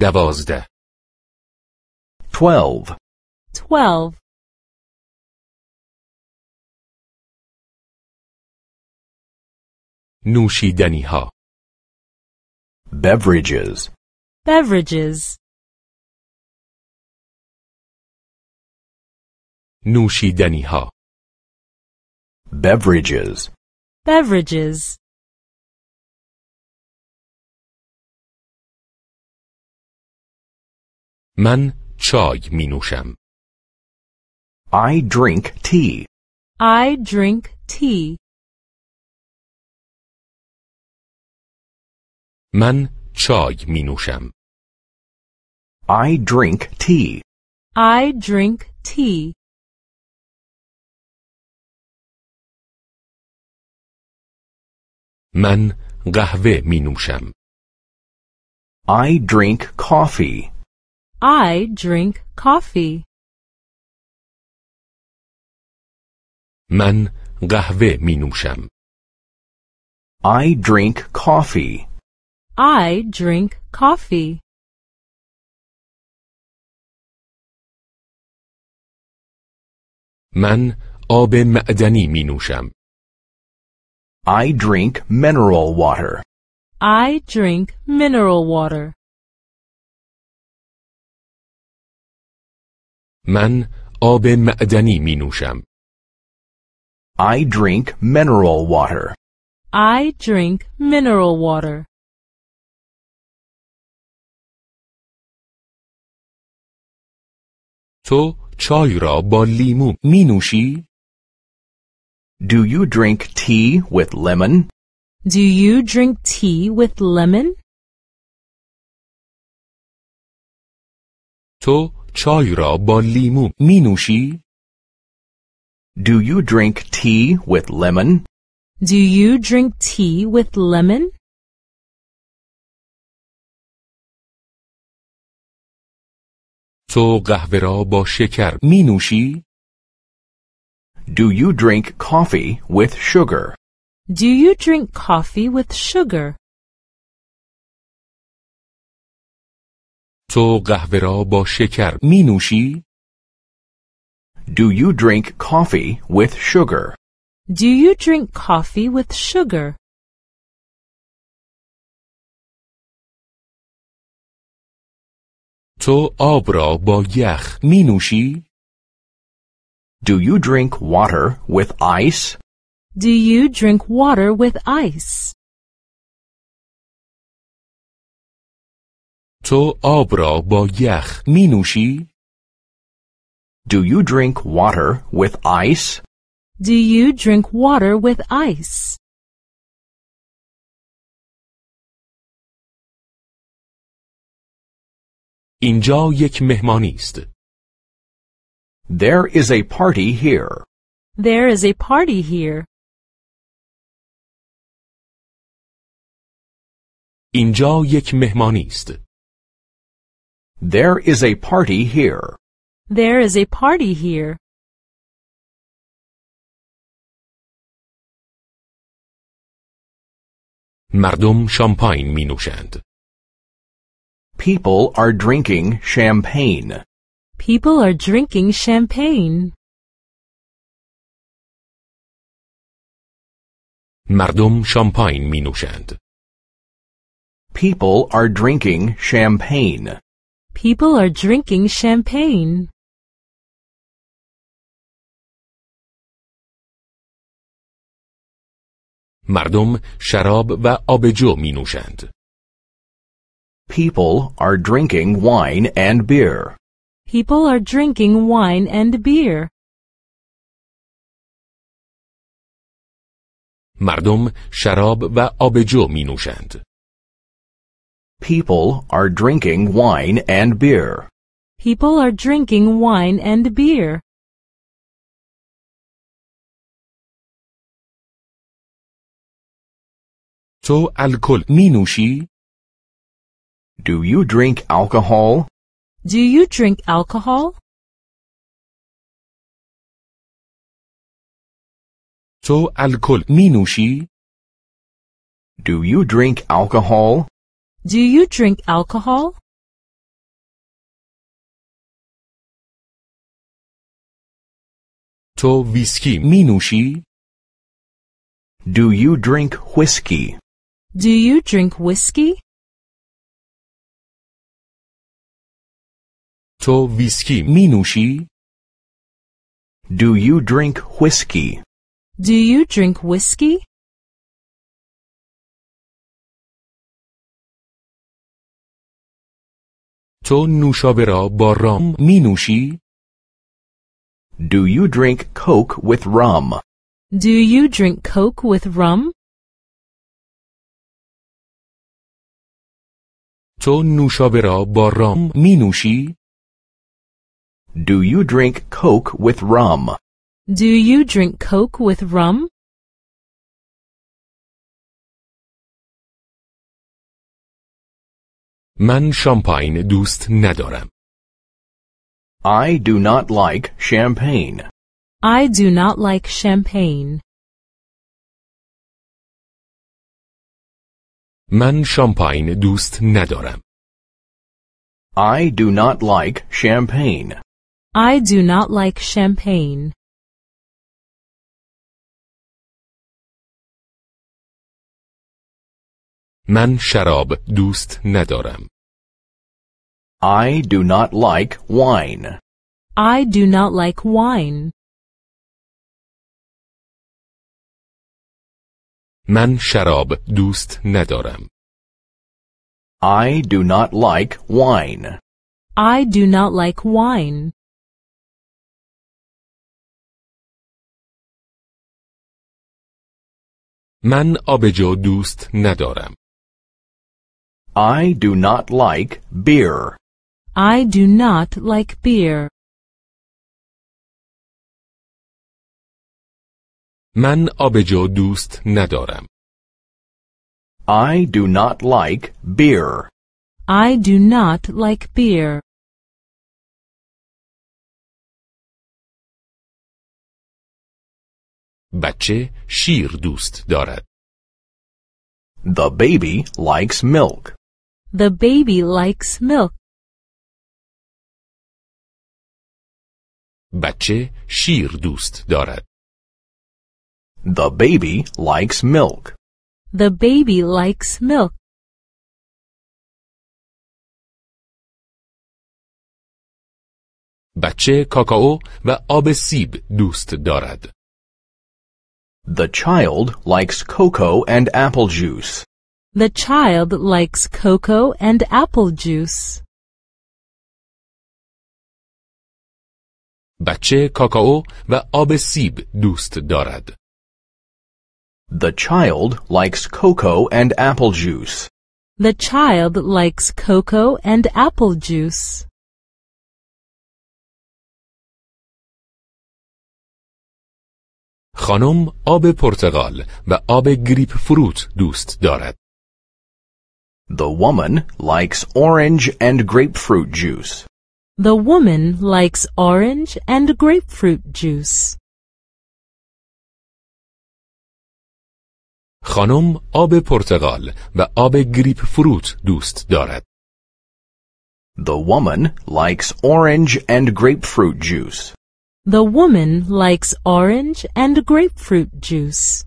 دوازده Twelve. نوشیدنی ها beverages, beverages, نوشیدنی ها beverages, beverages, من چای می نوشم. I drink tea. I drink tea. من چای می نوشم. I drink tea. I drink tea. من قهوه می نوشم. I drink coffee. I drink coffee. من قهوه می نوشم. I drink coffee. I drink coffee. من آب معدنی می نوشم. I drink mineral water. I drink mineral water. من آب معدنی می نوشم. I drink mineral water. I drink mineral water. تو چای را با لیمو می نوشی؟ Do you drink tea with lemon? Do you drink tea with lemon? تو چای را با لیمو می نوشی؟ Do you drink tea with lemon? Do you drink tea with lemon? تو قهوه را با شکر می نوشی؟ Do you drink coffee with sugar? Do you drink coffee with sugar? تو قهوه را با شکر می نوشی؟ Do you drink coffee with sugar? Do you drink coffee with sugar? تو آب را با یخ می نوشی؟ Do you drink water with ice? Do you drink water with ice? تو آب را با یخ می نوشی؟ Do you drink water with ice? Do you drink water with ice? اینجا یک مهمانی است. There is a party here. There is a party here. اینجا یک مهمانی است. There is a party here. There is a party here. مردم شامپاین می نوشند. People are drinking champagne. People are drinking champagne. مردم شامپاین می نوشند. People are drinking champagne. People are drinking champagne. مردم شراب و آبجو می نوشند. People are drinking wine and beer. People are drinking wine and beer. مردم شراب و آبجو می نوشند. People are drinking wine and beer. People are drinking wine and beer. تو الکل می نوشی؟ Do you drink alcohol? Do you drink alcohol? تو الکل می نوشی؟ Do you drink alcohol? Do you drink alcohol? To whisky minushi. Do you drink whiskey? Do you drink whiskey? To whisky minushi. Do you drink whiskey? Do you drink whiskey? تو نوشابه را با رام می نوشی؟ Do you drink Coke with rum? Do you drink Coke with rum? تو نوشابه را با رام می نوشی؟ Do you drink Coke with rum? Do you drink Coke with rum? من شامپاین دوست ندارم. I do not like champagne. I do not like champagne. من شامپاین دوست ندارم. I do not like champagne. I do not like champagne. من شراب دوست ندارم. I do not like wine. I do not like wine. من شراب دوست ندارم. I do not like wine. I do not like wine. من آبجو دوست ندارم. I do not like beer. I do not like beer. من آبجو دوست ندارم. I do not like beer. I do not like beer. بچه شیر دوست دارد. The baby likes milk. The baby likes milk. بچه شیر دوست دارد. The baby likes milk. The baby likes milk. بچه کاکائو و آب سیب دوست دارد. The child likes cocoa and apple juice. The child likes cocoa and apple juice. بچه کاکائو و آب سیب دوست دارد. The child likes cocoa and apple juice. The child likes cocoa and apple juice. خانم آب پرتقال و آب گریپ فروت دوست دارد. The woman likes orange and grapefruit juice. The woman likes orange and grapefruit juice. خانم آب پرتقال و آب گریپ فروت دوست دارد. The woman likes orange and grapefruit juice. The woman likes orange and grapefruit juice.